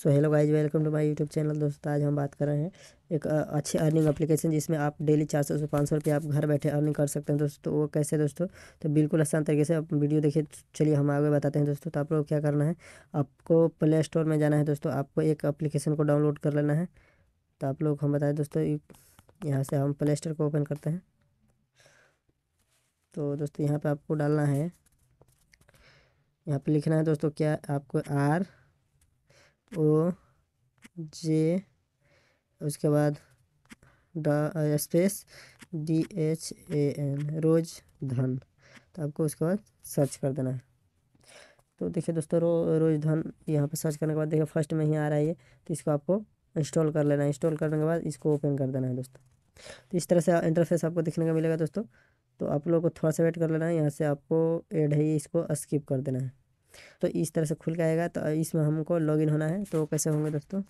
so hello guys welcome to my YouTube channel दोस्तों आज हम बात कर रहे हैं एक अच्छी अर्निंग एप्लीकेशन जिसमें आप डेली चार सौ से पाँच सौ रुपये आप घर बैठे अर्निंग कर सकते हैं दोस्तों वो कैसे दोस्तों तो बिल्कुल आसान तरीके से आप वीडियो देखिए चलिए हम आगे बताते हैं दोस्तों तो आप लोग क्या करना है आपको प्ले स्टोर में जाना है दोस्तों आपको एक अप्लीकेशन को डाउनलोड कर लेना है तो आप लोग हम बताएँ दोस्तों यहाँ से हम प्ले स्टोर को ओपन करते हैं तो दोस्तों यहाँ पर आपको डालना है यहाँ पर लिखना है दोस्तों क्या आपको आर ओ जे उसके बाद space D H A N रोज धन तो आपको उसके बाद सर्च कर देना है तो देखिए दोस्तों रो रोज धन यहाँ पर सर्च करने के बाद देखिए फर्स्ट में ही आ रहा है ये तो इसको आपको इंस्टॉल कर लेना है इंस्टॉल करने के बाद इसको ओपन कर देना है दोस्तों तो इस तरह से इंटरफेस आपको दिखने का मिलेगा दोस्तों तो आप लोग को थोड़ा सा वेट कर लेना है यहाँ से आपको एड है इसको स्किप कर देना है तो इस तरह से खुल के आएगा तो इसमें हमको लॉगिन होना है तो कैसे होंगे दोस्तों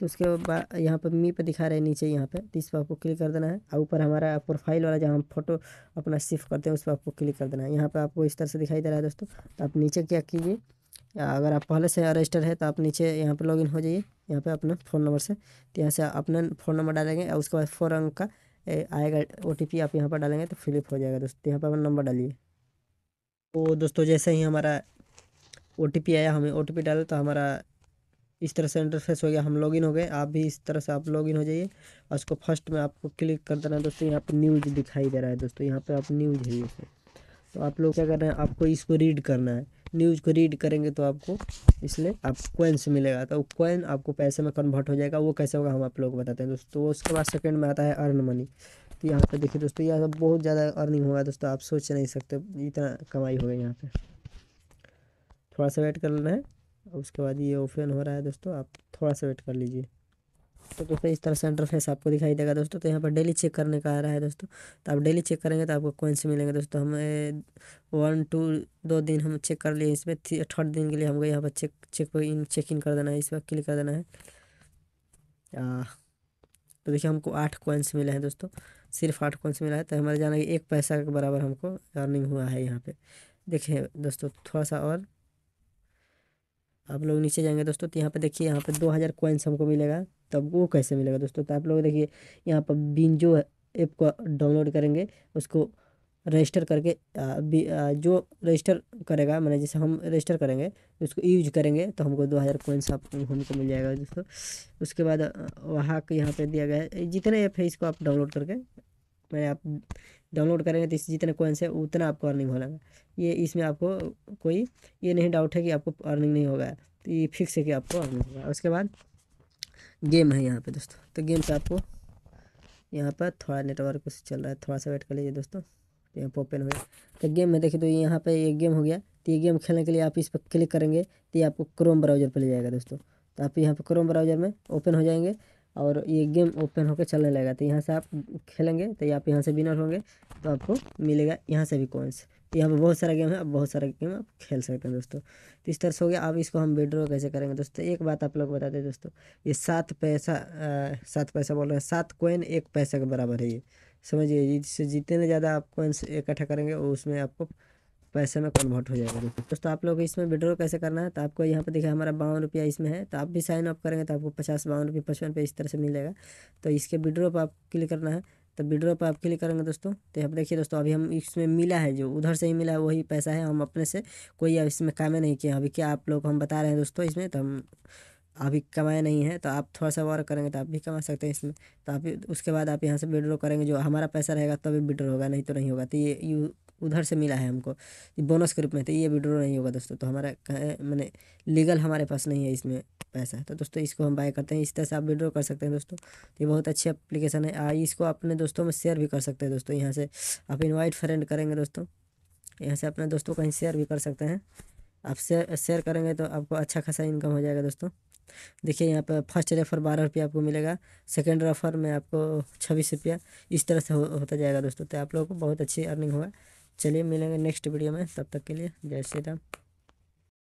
तो उसके बाद यहाँ पर मी पर दिखा रहे हैं नीचे यहाँ पर तो इस पर आपको क्लिक कर देना है और ऊपर हमारा प्रोफाइल वाला जहाँ हम फोटो अपना शिफ्ट करते हैं उस पर आपको क्लिक कर देना है यहाँ पर आपको इस तरह से दिखाई दे रहा है दोस्तों तो आप नीचे क्या कीजिए अगर आप पहले से रजिस्टर है तो आप नीचे यहाँ पर लॉगिन हो जाइए यहाँ पे अपना फ़ोन नंबर से तो यहाँ से अपना फ़ोन नंबर डालेंगे और उसके बाद फोर अंक का आएगा ओ आप यहाँ पर डालेंगे तो फिलिप हो जाएगा दोस्तों तो यहाँ पर अपना नंबर डालिए तो दोस्तों जैसे ही हमारा ओ आया हमें ओ टी तो हमारा इस तरह से इंटरफेस हो गया हम लॉगिन हो गए आप भी इस तरह से आप लॉगिन हो जाइए और उसको फर्स्ट में आपको क्लिक कर देना है दोस्तों यहाँ पर न्यूज़ दिखाई दे रहा है दोस्तों यहाँ पर आप न्यूज़ है ये तो आप लोग क्या कर रहे हैं आपको इसको रीड करना है न्यूज़ को रीड करेंगे तो आपको इसलिए आप कॉइन से मिलेगा तो कॉइन आपको पैसे में कन्वर्ट हो जाएगा वो कैसे होगा हम आप लोग को बताते हैं दोस्तों तो उसके बाद सेकेंड में आता है अर्न मनी तो यहाँ पर देखिए दोस्तों यहाँ बहुत ज़्यादा अर्निंग होगा दोस्तों आप सोच नहीं सकते इतना कमाई होगा यहाँ पर थोड़ा सा वेट कर लेना है उसके बाद ये ओपन हो रहा है दोस्तों आप थोड़ा सा वेट कर लीजिए तो दोस्तों इस तरह से इंटरफेस आपको दिखाई देगा दोस्तों तो यहाँ पर डेली चेक करने का आ रहा है दोस्तों तो आप डेली चेक करेंगे तो आपको कॉइन्स मिलेंगे दोस्तों हम वन टू दो दिन हम चेक कर लिए इसमें थर्ड दिन के लिए हमको यहाँ पर check check in check in कर देना है इस पर क्लिक कर देना है आ, तो देखिए हमको आठ कॉइन्स मिले हैं दोस्तों सिर्फ आठ कॉइन्स मिला है तो हमारे जाना कि एक पैसा के बराबर हमको अर्निंग हुआ है यहाँ पर देखिए दोस्तों थोड़ा सा और आप लोग नीचे जाएंगे दोस्तों तो यहाँ पर देखिए यहाँ पर दो हज़ार कोइंस हमको मिलेगा तब वो कैसे मिलेगा दोस्तों तो आप लोग देखिए यहाँ पर बिंजो ऐप को डाउनलोड करेंगे उसको रजिस्टर करके आ, जो रजिस्टर करेगा मैंने जैसे हम रजिस्टर करेंगे उसको यूज करेंगे तो हमको दो हज़ार कोइंस हमको मिल जाएगा दोस्तों उसके बाद वहाँ के यहाँ पे दिया गया है जितने ऐप है इसको आप डाउनलोड करके मैंने आप डाउनलोड करेंगे तो इस जितने कोइंस है उतना आपको अर्निंग हो जाएगा ये इसमें आपको कोई ये नहीं डाउट है कि आपको अर्निंग नहीं होगा तो ये फिक्स है कि आपको अर्निंग होगा उसके बाद गेम है यहाँ पे दोस्तों तो गेम से आपको यहाँ पर थोड़ा नेटवर्क चल रहा है थोड़ा सा वेट कर लीजिए दोस्तों तो यहाँ पर ओपन हो गया तो गेम में देखिए तो यहाँ पर ये गेम हो गया तो ये गेम खेलने के लिए आप इस पर क्लिक करेंगे तो ये आपको क्रोम ब्राउज़र पर ले जाएगा दोस्तों तो आप यहाँ पर क्रोम ब्राउज़र में ओपन हो जाएंगे और ये गेम ओपन होकर चलने लगेगा तो यहाँ से आप खेलेंगे तो आप यहाँ से विनर होंगे तो आपको मिलेगा यहाँ से भी कॉइन्स तो यहाँ पर बहुत सारा गेम है बहुत सारा गेम आप खेल सकते हैं दोस्तों तो इस तरह से हो गया अब इसको हम विड्रॉ कैसे करेंगे दोस्तों एक बात आप लोग बता दें दोस्तों ये सात पैसा सात पैसा बोल रहे हैं सात कोइन एक पैसा के बराबर है ये समझिए जिससे जितने ज़्यादा आप कोइंस इकट्ठा करेंगे उसमें आपको पैसे तो में कन्वर्ट हो जाएगा दोस्तों आप लोग इसमें विड्रॉ कैसे करना है तो आपको यहाँ पर देखिए हमारा बावन रुपया इसमें है तो आप भी साइन अप करेंगे तो आपको पचास बावन रुपये पचपन पे इस तरह से मिलेगा तो इसके विड्रॉ पर आप क्लिक करना है तो विड्रो पर आप क्लिक करेंगे दोस्तों तो यहाँ पर देखिए दोस्तों अभी हम इसमें मिला है जो उधर से ही मिला है वही पैसा है हम अपने से कोई इसमें कामें नहीं किए अभी क्या आप लोग हम बता रहे हैं दोस्तों इसमें तो हम अभी कमाया नहीं है तो आप थोड़ा सा और करेंगे तो आप भी कमा सकते हैं इसमें तो आप उसके बाद आप यहाँ से विड्रो करेंगे जो हमारा पैसा रहेगा तभी तो विड्रो होगा नहीं तो नहीं होगा तो ये यू उधर से मिला है हमको बोनस के रूप में तो ये विड्रो नहीं होगा दोस्तों तो हमारा मैंने लीगल हमारे पास नहीं है इसमें पैसा तो दोस्तों इसको हम बाय करते हैं इस तरह से आप विड्रो कर सकते हैं दोस्तों तो ये बहुत अच्छी अप्लीकेशन है आ, इसको अपने दोस्तों में शेयर भी कर सकते हैं दोस्तों यहाँ से आप इन्वाइट फ्रेंड करेंगे दोस्तों यहाँ से अपने दोस्तों कहीं शेयर भी कर सकते हैं आप शेयर शेयर करेंगे तो आपको अच्छा खासा इनकम हो जाएगा दोस्तों देखिए यहाँ पर फर्स्ट रेफर बारह रुपया आपको मिलेगा सेकंड रेफर में आपको छब्बीस रुपया इस तरह से हो, होता जाएगा दोस्तों तो आप लोगों को बहुत अच्छी अर्निंग होगा चलिए मिलेंगे नेक्स्ट वीडियो में तब तक के लिए जय श्री राम